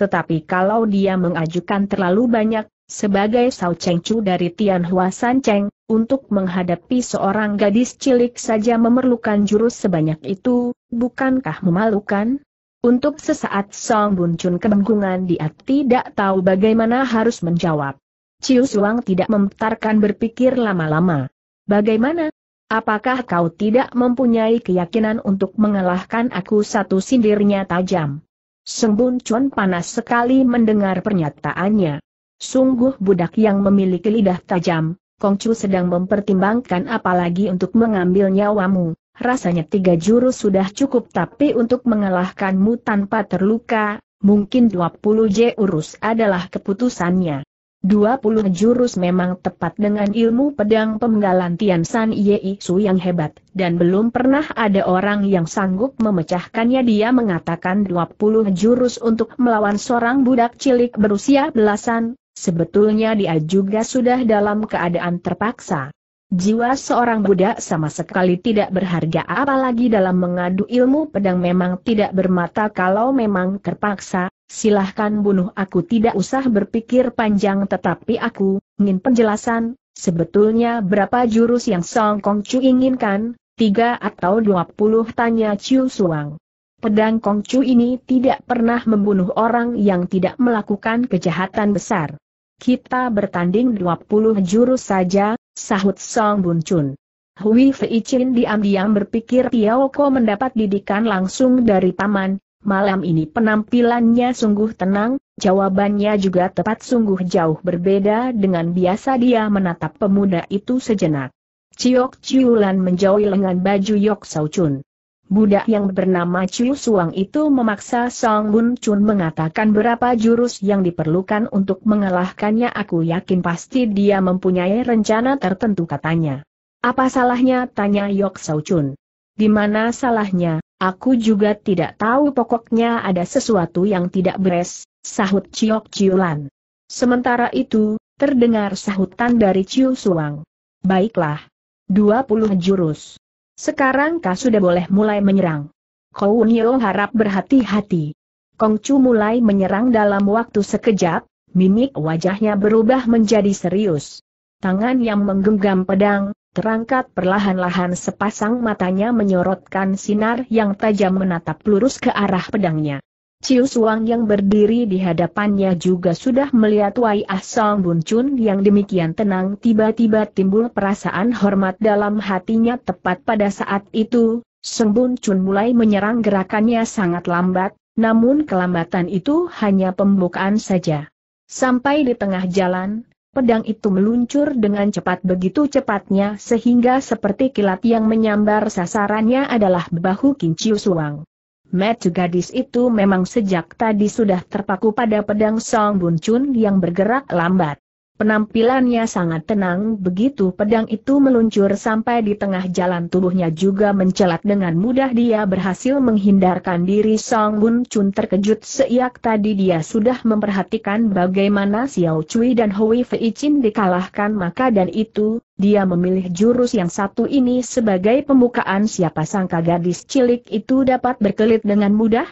Tetapi kalau dia mengajukan terlalu banyak, sebagai Sao Cheng Chu dari Tianhua San Cheng, untuk menghadapi seorang gadis cilik saja memerlukan jurus sebanyak itu, bukankah memalukan? Untuk sesaat Song Bun Chun kebingungan dia tidak tahu bagaimana harus menjawab. Chiu Suang tidak memutarkan berpikir lama-lama. Bagaimana, Apakah kau tidak mempunyai keyakinan untuk mengalahkan aku satu sindirnya tajam? Sembun Chun panas sekali mendengar pernyataannya. Sungguh budak yang memiliki lidah tajam, Kongcu sedang mempertimbangkan apalagi untuk mengambil nyawamu. Rasanya tiga jurus sudah cukup tapi untuk mengalahkanmu tanpa terluka, mungkin 20 jurus adalah keputusannya. 20 jurus memang tepat dengan ilmu pedang pemenggalan Tian San Ye Su yang hebat, dan belum pernah ada orang yang sanggup memecahkannya dia mengatakan 20 jurus untuk melawan seorang budak cilik berusia belasan, sebetulnya dia juga sudah dalam keadaan terpaksa. Jiwa seorang budak sama sekali tidak berharga apalagi dalam mengadu ilmu pedang memang tidak bermata kalau memang terpaksa, silahkan bunuh aku tidak usah berpikir panjang tetapi aku, ingin penjelasan, sebetulnya berapa jurus yang Song Kong Chu inginkan, tiga atau dua puluh tanya Chiu Suang. Pedang Kong Chu ini tidak pernah membunuh orang yang tidak melakukan kejahatan besar. Kita bertanding dua puluh jurus saja, sahut Song Bun Chun. Hui Fei Chin diam-diam berpikir Tiao Ko mendapat didikan langsung dari paman, Malam ini penampilannya sungguh tenang, jawabannya juga tepat sungguh jauh berbeda dengan biasa dia menatap pemuda itu sejenak. Ciok Ciulan menjauhi lengan baju Yok Sau Chun. Budak yang bernama Ciu Suang itu memaksa Song Bun Chun mengatakan berapa jurus yang diperlukan untuk mengalahkannya aku yakin pasti dia mempunyai rencana tertentu katanya. Apa salahnya? tanya Yok Sau Chun. Di mana salahnya? Aku juga tidak tahu pokoknya ada sesuatu yang tidak beres, sahut Ciok Ciulan. Sementara itu, terdengar sahutan dari Ciu Suang. Baiklah. 20 jurus. Sekarang kau sudah boleh mulai menyerang. Kau Nio harap berhati-hati. Kong Chu mulai menyerang dalam waktu sekejap, mimik wajahnya berubah menjadi serius. Tangan yang menggenggam pedang, Terangkat perlahan-lahan sepasang matanya menyorotkan sinar yang tajam menatap lurus ke arah pedangnya. Ciu Suang yang berdiri di hadapannya juga sudah melihat Wai Ah Song Bun Chun yang demikian tenang tiba-tiba timbul perasaan hormat dalam hatinya tepat pada saat itu, Song Bun Chun mulai menyerang gerakannya sangat lambat, namun kelambatan itu hanya pembukaan saja. Sampai di tengah jalan, Pedang itu meluncur dengan cepat begitu cepatnya sehingga seperti kilat yang menyambar sasarannya adalah bahu Kinciu Suang. Metu gadis itu memang sejak tadi sudah terpaku pada pedang Song Bun Chun yang bergerak lambat. Penampilannya sangat tenang begitu pedang itu meluncur sampai di tengah jalan tubuhnya juga mencelat dengan mudah dia berhasil menghindarkan diri Song Bun Chun terkejut seiak tadi dia sudah memperhatikan bagaimana Xiao Cui dan Hui Fei Chin dikalahkan maka dan itu, dia memilih jurus yang satu ini sebagai pembukaan siapa sangka gadis cilik itu dapat berkelit dengan mudah?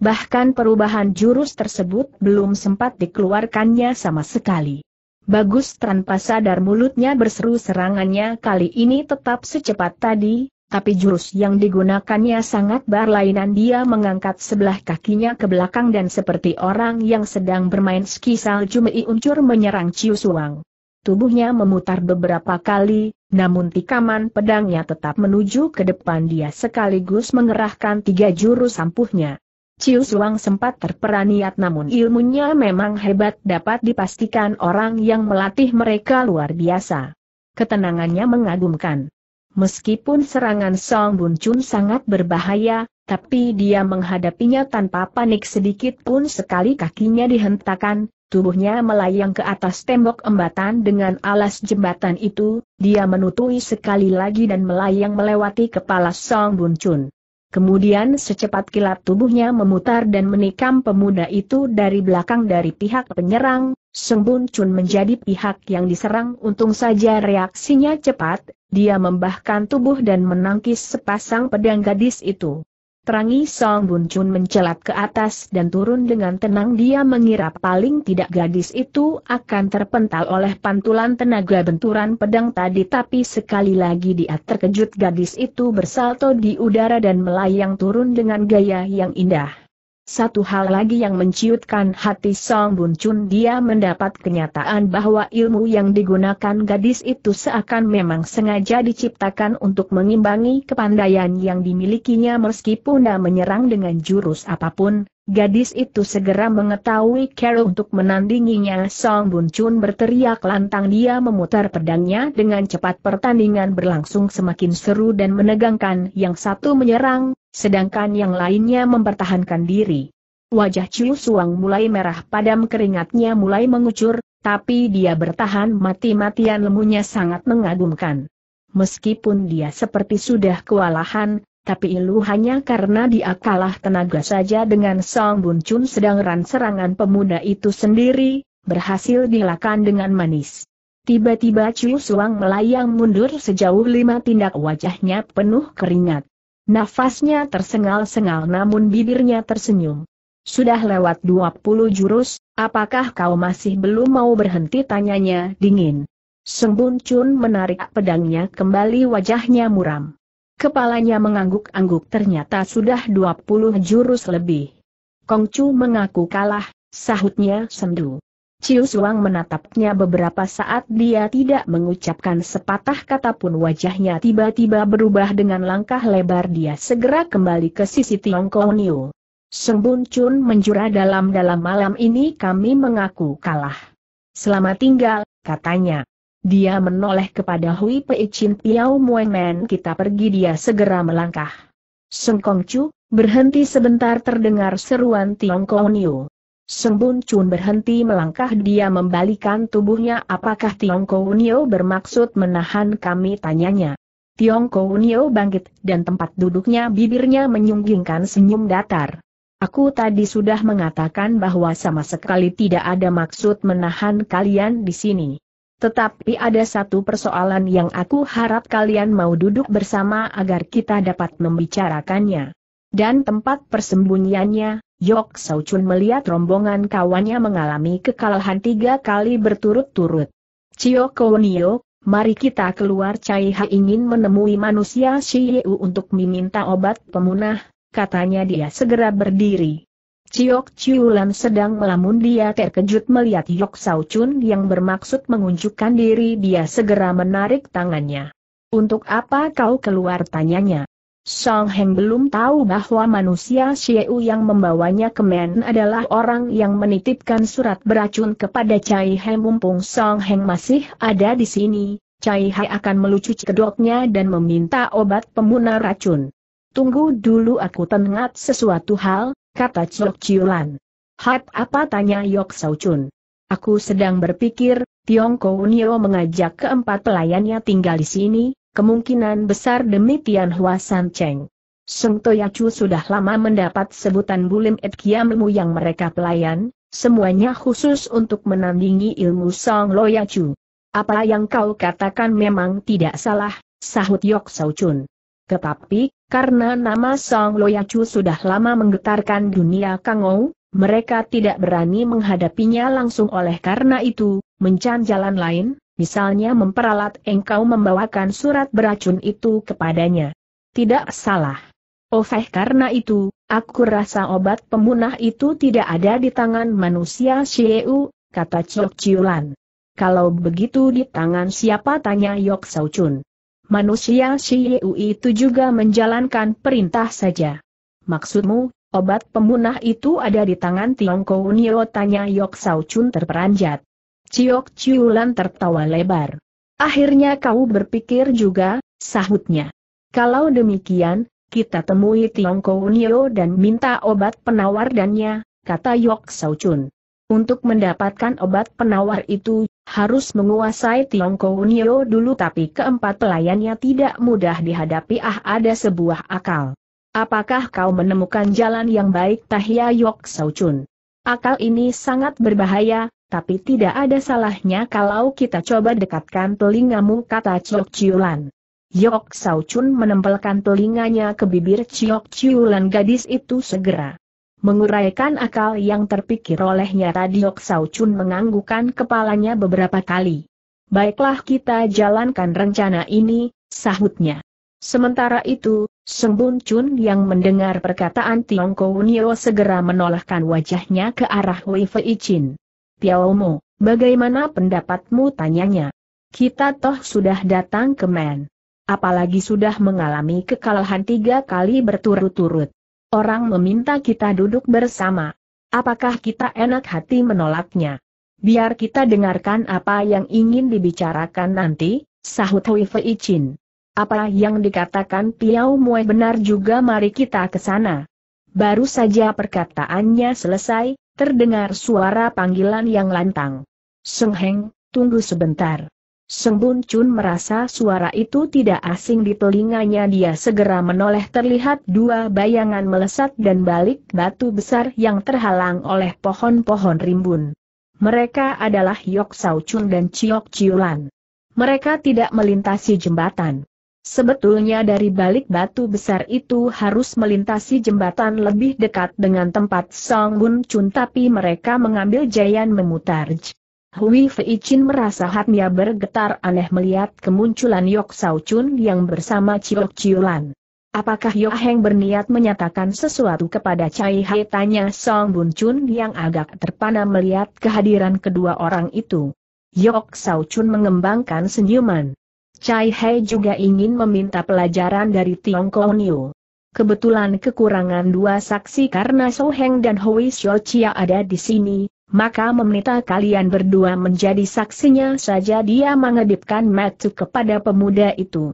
Bahkan perubahan jurus tersebut belum sempat dikeluarkannya sama sekali. Bagus tanpa sadar mulutnya berseru serangannya kali ini tetap secepat tadi, tapi jurus yang digunakannya sangat berlainan dia mengangkat sebelah kakinya ke belakang dan seperti orang yang sedang bermain ski salju mei uncur menyerang Ciu Suang. Tubuhnya memutar beberapa kali, namun tikaman pedangnya tetap menuju ke depan dia sekaligus mengerahkan tiga jurus ampuhnya. Ciu Suang sempat terperaniat namun ilmunya memang hebat dapat dipastikan orang yang melatih mereka luar biasa. Ketenangannya mengagumkan. Meskipun serangan Song Bun Chun sangat berbahaya, tapi dia menghadapinya tanpa panik sedikit pun sekali kakinya dihentakan, tubuhnya melayang ke atas tembok embatan dengan alas jembatan itu, dia menutui sekali lagi dan melayang melewati kepala Song Bun Chun. Kemudian secepat kilat tubuhnya memutar dan menikam pemuda itu dari belakang dari pihak penyerang, Seng Bun Chun menjadi pihak yang diserang untung saja reaksinya cepat, dia membahkan tubuh dan menangkis sepasang pedang gadis itu. Terangi Song Bun Chun mencelat ke atas dan turun dengan tenang dia mengira paling tidak gadis itu akan terpental oleh pantulan tenaga benturan pedang tadi tapi sekali lagi dia terkejut gadis itu bersalto di udara dan melayang turun dengan gaya yang indah. Satu hal lagi yang menciutkan hati Song Bun Chun dia mendapat kenyataan bahwa ilmu yang digunakan gadis itu seakan memang sengaja diciptakan untuk mengimbangi kepandaian yang dimilikinya meskipun dia menyerang dengan jurus apapun, gadis itu segera mengetahui cara untuk menandinginya Song Bun Chun berteriak lantang dia memutar pedangnya dengan cepat pertandingan berlangsung semakin seru dan menegangkan yang satu menyerang, sedangkan yang lainnya mempertahankan diri. Wajah Chu Suang mulai merah padam keringatnya mulai mengucur, tapi dia bertahan mati-matian lemunya sangat mengagumkan. Meskipun dia seperti sudah kewalahan, tapi ilu hanya karena dia kalah tenaga saja dengan Song Bun Chun ran serangan pemuda itu sendiri, berhasil dilakukan dengan manis. Tiba-tiba Chu Suang melayang mundur sejauh lima tindak wajahnya penuh keringat. Nafasnya tersengal-sengal namun bibirnya tersenyum. Sudah lewat 20 jurus, apakah kau masih belum mau berhenti tanyanya dingin. Seng Bun Chun menarik pedangnya kembali wajahnya muram. Kepalanya mengangguk-angguk ternyata sudah 20 jurus lebih. Kongcu mengaku kalah, sahutnya sendu. Ciu Suang menatapnya beberapa saat dia tidak mengucapkan sepatah kata pun wajahnya tiba-tiba berubah dengan langkah lebar dia segera kembali ke sisi Tiongkok Niu. Sembun Chun menjura dalam-dalam malam ini kami mengaku kalah. Selamat tinggal, katanya. Dia menoleh kepada Hui Pei Chin Piao kita pergi dia segera melangkah. Sengkong Chu, berhenti sebentar terdengar seruan Tiongkok Niu. Sembun Chun berhenti melangkah dia membalikan tubuhnya apakah Tiong Kounio bermaksud menahan kami tanyanya. Tiong Kounio bangkit dan tempat duduknya bibirnya menyunggingkan senyum datar. Aku tadi sudah mengatakan bahwa sama sekali tidak ada maksud menahan kalian di sini. Tetapi ada satu persoalan yang aku harap kalian mau duduk bersama agar kita dapat membicarakannya. Dan tempat persembunyiannya, Yok Sau Chun melihat rombongan kawannya mengalami kekalahan tiga kali berturut-turut. Cio Kounio, mari kita keluar Cai Ha ingin menemui manusia Shi Yeu untuk meminta obat pemunah, katanya dia segera berdiri. Ciok Ciulan sedang melamun dia terkejut melihat Yok Sau Chun yang bermaksud mengunjukkan diri dia segera menarik tangannya. Untuk apa kau keluar tanyanya? Song Heng belum tahu bahwa manusia Xieu yang membawanya ke Men adalah orang yang menitipkan surat beracun kepada Cai He mumpung Song Heng masih ada di sini. Cai He akan melucuci kedoknya dan meminta obat pembunuh racun. Tunggu dulu aku tengat sesuatu hal, kata Chok Chiulan. Hap apa tanya Yok Sau Chun. Aku sedang berpikir, Tiong Nio mengajak keempat pelayannya tinggal di sini, kemungkinan besar demi Tian Hua San Cheng. Sung Toyacu sudah lama mendapat sebutan bulim et kiamu yang mereka pelayan, semuanya khusus untuk menandingi ilmu Song Loyacu. Apa yang kau katakan memang tidak salah, sahut Yok Sau Chun. Tetapi, karena nama Song Loyacu sudah lama menggetarkan dunia Kangou, mereka tidak berani menghadapinya langsung oleh karena itu, mencan jalan lain, misalnya memperalat engkau membawakan surat beracun itu kepadanya. Tidak salah. Oleh karena itu, aku rasa obat pemunah itu tidak ada di tangan manusia Xieu, kata Chok Chiulan. Kalau begitu di tangan siapa tanya Yok Chun. Manusia Xieu itu juga menjalankan perintah saja. Maksudmu, obat pemunah itu ada di tangan Tiongkok Nio tanya Yok Chun terperanjat. Ciok Ciulan tertawa lebar. Akhirnya kau berpikir juga, sahutnya. Kalau demikian, kita temui Tiongkok Nio dan minta obat penawar dannya, kata Yok Sao Chun. Untuk mendapatkan obat penawar itu, harus menguasai Tiongkok Nio dulu tapi keempat pelayannya tidak mudah dihadapi ah ada sebuah akal. Apakah kau menemukan jalan yang baik Tahya Yok Sao Chun? Akal ini sangat berbahaya, tapi tidak ada salahnya kalau kita coba dekatkan telingamu kata Chok Chiulan. Yok Sao Chun menempelkan telinganya ke bibir Chok Chiulan gadis itu segera. Menguraikan akal yang terpikir olehnya tadi Yok Sao Chun menganggukkan kepalanya beberapa kali. Baiklah kita jalankan rencana ini, sahutnya. Sementara itu, Seng Bun Chun yang mendengar perkataan Tiongko Nio segera menolakkan wajahnya ke arah Wei Fei Chin. Piaumu, bagaimana pendapatmu tanyanya? Kita toh sudah datang ke men. Apalagi sudah mengalami kekalahan tiga kali berturut-turut. Orang meminta kita duduk bersama. Apakah kita enak hati menolaknya? Biar kita dengarkan apa yang ingin dibicarakan nanti, sahut Hui Fei Chin. Apa yang dikatakan Piao Mue benar juga mari kita ke sana. Baru saja perkataannya selesai, Terdengar suara panggilan yang lantang. Seng tunggu sebentar. Seng Bun Chun merasa suara itu tidak asing di telinganya dia segera menoleh terlihat dua bayangan melesat dan balik batu besar yang terhalang oleh pohon-pohon rimbun. Mereka adalah Yok Sao Chun dan Chiok Chiulan. Mereka tidak melintasi jembatan. Sebetulnya dari balik batu besar itu harus melintasi jembatan lebih dekat dengan tempat Song Bun Chun tapi mereka mengambil jalan memutar. Hui Fei Chin merasa hatinya bergetar aneh melihat kemunculan Yok Sao Chun yang bersama Chiok Chiulan. Apakah Yok Heng berniat menyatakan sesuatu kepada Chai Hai tanya Song Bun Chun yang agak terpana melihat kehadiran kedua orang itu. Yok Sao Chun mengembangkan senyuman. Chai Hei juga ingin meminta pelajaran dari Tiong Niu. Kebetulan kekurangan dua saksi karena So Heng dan Hui Xiao Chia ada di sini, maka meminta kalian berdua menjadi saksinya saja dia mengedipkan mata kepada pemuda itu.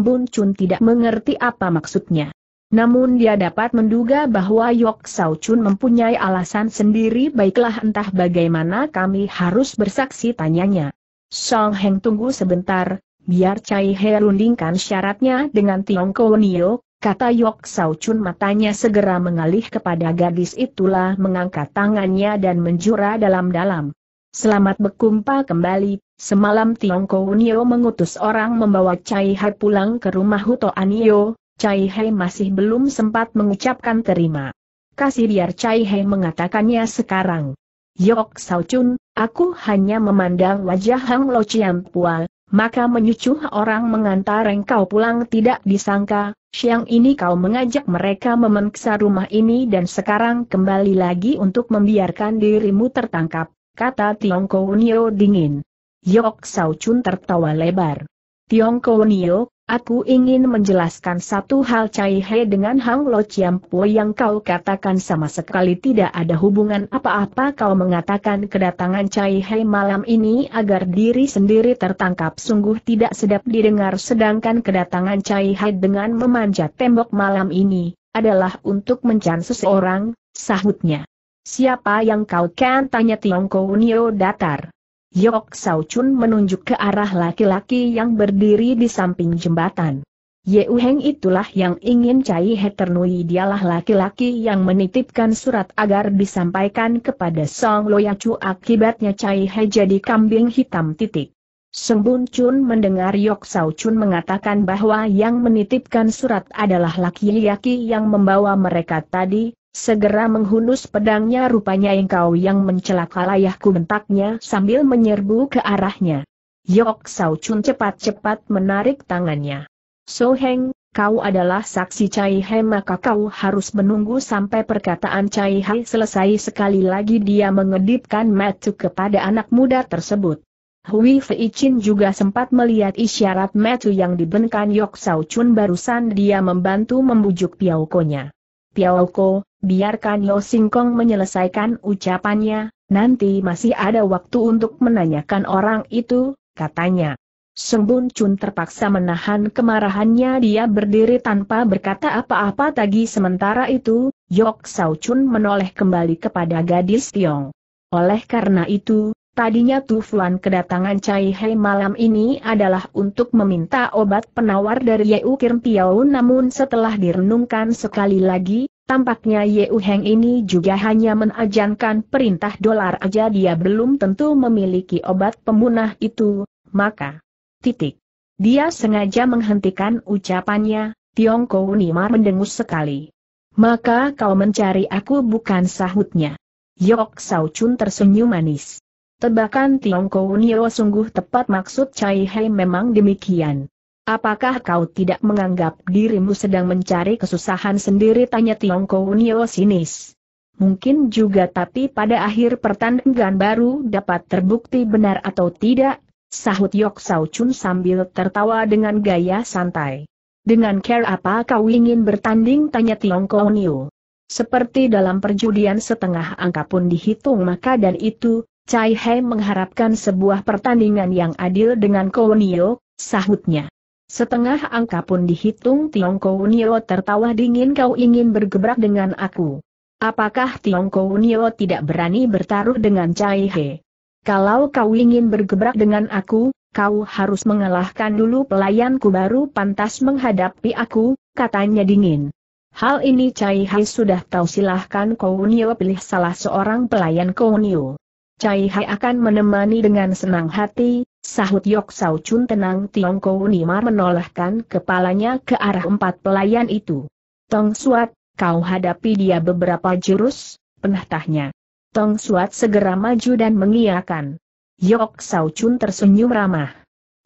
Bun Chun tidak mengerti apa maksudnya. Namun dia dapat menduga bahwa Yok Sao Chun mempunyai alasan sendiri baiklah entah bagaimana kami harus bersaksi tanyanya. Song Heng tunggu sebentar, Biar Cai He rundingkan syaratnya dengan Tiongko Nio, kata Yok Sao Chun matanya segera mengalih kepada gadis itulah mengangkat tangannya dan menjura dalam-dalam. Selamat berkumpul kembali, semalam Tiongko Nio mengutus orang membawa Cai He pulang ke rumah Huto Anio, Cai He masih belum sempat mengucapkan terima. Kasih biar Cai He mengatakannya sekarang. Yok Sao Chun, aku hanya memandang wajah Hang Lo Chiam Pual, maka menyucuh orang mengantar engkau pulang tidak disangka, siang ini kau mengajak mereka memeksa rumah ini dan sekarang kembali lagi untuk membiarkan dirimu tertangkap, kata Tiongko Nio dingin. Yok Sao Chun tertawa lebar. Tiongko Nio, Aku ingin menjelaskan satu hal Cai He dengan Hang Lo Chiam Po yang kau katakan sama sekali tidak ada hubungan apa-apa kau mengatakan kedatangan Cai He malam ini agar diri sendiri tertangkap sungguh tidak sedap didengar sedangkan kedatangan Cai He dengan memanjat tembok malam ini adalah untuk mencan seseorang, sahutnya. Siapa yang kau kan tanya Tiongko Nio Datar? Yok Sao Chun menunjuk ke arah laki-laki yang berdiri di samping jembatan. Ye U Heng itulah yang ingin Cai He Ternui dialah laki-laki yang menitipkan surat agar disampaikan kepada Song Loyacu akibatnya Cai He jadi kambing hitam titik. Sembun Chun mendengar Yok Sao Chun mengatakan bahwa yang menitipkan surat adalah laki-laki yang membawa mereka tadi, Segera menghunus pedangnya rupanya engkau yang mencelaka layahku bentaknya sambil menyerbu ke arahnya. Yok Sao Chun cepat-cepat menarik tangannya. So Heng, kau adalah saksi Cai He maka kau harus menunggu sampai perkataan Cai He selesai sekali lagi dia mengedipkan mata kepada anak muda tersebut. Hui Fei Chin juga sempat melihat isyarat metu yang dibenkan Yok Sao Chun barusan dia membantu membujuk Piaukonya. Piauko, Biarkan Yo Singkong menyelesaikan ucapannya, nanti masih ada waktu untuk menanyakan orang itu, katanya. Sembun Chun terpaksa menahan kemarahannya dia berdiri tanpa berkata apa-apa tadi sementara itu, Yok Sao Chun menoleh kembali kepada gadis Tiong. Oleh karena itu, tadinya Tuflan kedatangan Cai Hei malam ini adalah untuk meminta obat penawar dari Yeu Kirm Piao namun setelah direnungkan sekali lagi, Tampaknya Ye Heng ini juga hanya menajankan perintah dolar aja dia belum tentu memiliki obat pemunah itu, maka. Titik. Dia sengaja menghentikan ucapannya, Tiongko Ma mendengus sekali. Maka kau mencari aku bukan sahutnya. Yok Sao Chun tersenyum manis. Tebakan Tiongko Nio sungguh tepat maksud Chai Hei memang demikian. Apakah kau tidak menganggap dirimu sedang mencari kesusahan sendiri? Tanya Tiongko Unio sinis. Mungkin juga tapi pada akhir pertandingan baru dapat terbukti benar atau tidak, sahut Yok Sao Chun sambil tertawa dengan gaya santai. Dengan care apa kau ingin bertanding? Tanya Tiongko Unio. Seperti dalam perjudian setengah angka pun dihitung maka dan itu, Chai Hei mengharapkan sebuah pertandingan yang adil dengan Kounio, sahutnya. Setengah angka pun dihitung Tiongko Nio tertawa dingin kau ingin bergebrak dengan aku. Apakah Tiongko Nio tidak berani bertaruh dengan Cai He? Kalau kau ingin bergebrak dengan aku, kau harus mengalahkan dulu pelayanku baru pantas menghadapi aku, katanya dingin. Hal ini Cai Hai sudah tahu silahkan Kau Nio pilih salah seorang pelayan Kau Nio. Cai Hai akan menemani dengan senang hati, Sahut Yok Sau Chun tenang Tiong Kou Nimar menolakkan kepalanya ke arah empat pelayan itu. Tong Suat, kau hadapi dia beberapa jurus, penatahnya. Tong Suat segera maju dan mengiakan. Yok Sau Chun tersenyum ramah.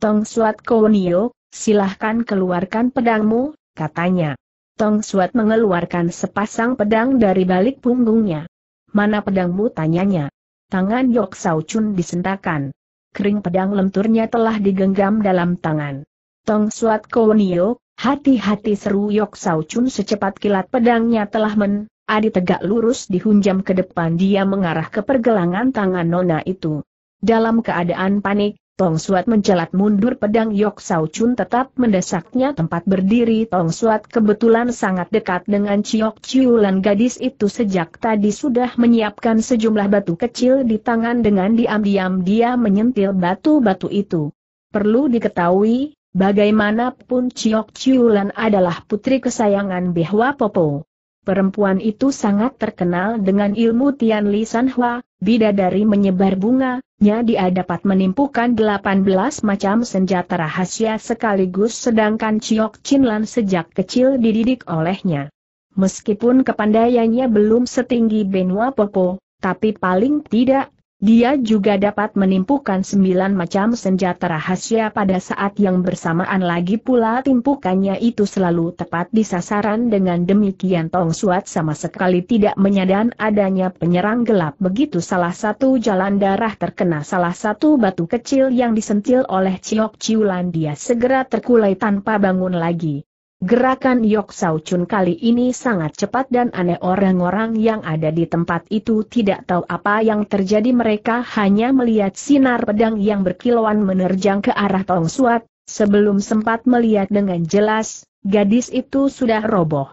Tong Suat Nio, silahkan keluarkan pedangmu, katanya. Tong Suat mengeluarkan sepasang pedang dari balik punggungnya. Mana pedangmu tanyanya. Tangan Yok Sau Chun disentakan kering pedang lenturnya telah digenggam dalam tangan. Tong Suat Kowonio, hati-hati seru Yok Sao Chun secepat kilat pedangnya telah men, adi tegak lurus dihunjam ke depan dia mengarah ke pergelangan tangan nona itu. Dalam keadaan panik, Tong Suat mencelat mundur pedang Yok Sao Chun tetap mendesaknya tempat berdiri Tong Suat kebetulan sangat dekat dengan Chiok Chiulan gadis itu sejak tadi sudah menyiapkan sejumlah batu kecil di tangan dengan diam-diam dia menyentil batu-batu itu. Perlu diketahui, bagaimanapun Chiok Chiulan adalah putri kesayangan Behwa Popo. Perempuan itu sangat terkenal dengan ilmu Tian Li San Hua, bidadari menyebar bunga, nya dia dapat menimpukan 18 macam senjata rahasia sekaligus sedangkan Chiok Chin Lan sejak kecil dididik olehnya. Meskipun kepandaiannya belum setinggi Benua Popo, tapi paling tidak dia juga dapat menimpukan sembilan macam senjata rahasia pada saat yang bersamaan lagi pula timpukannya itu selalu tepat di sasaran dengan demikian Tong Suat sama sekali tidak menyadari adanya penyerang gelap begitu salah satu jalan darah terkena salah satu batu kecil yang disentil oleh Ciok Ciulan dia segera terkulai tanpa bangun lagi. Gerakan Yok Sau Chun kali ini sangat cepat dan aneh orang-orang yang ada di tempat itu tidak tahu apa yang terjadi mereka hanya melihat sinar pedang yang berkilauan menerjang ke arah Tong Suat, sebelum sempat melihat dengan jelas, gadis itu sudah roboh.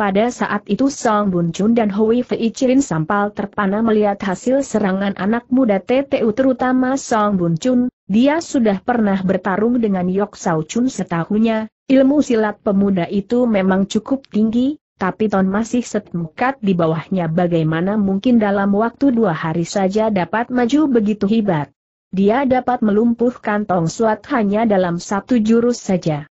Pada saat itu Song Bun Chun dan Hui Fei Chirin Sampal terpana melihat hasil serangan anak muda TTU terutama Song Bun Chun, dia sudah pernah bertarung dengan Yok Sao Chun setahunya, ilmu silat pemuda itu memang cukup tinggi, tapi Ton masih setmukat di bawahnya bagaimana mungkin dalam waktu dua hari saja dapat maju begitu hebat. Dia dapat melumpuhkan Tong Suat hanya dalam satu jurus saja.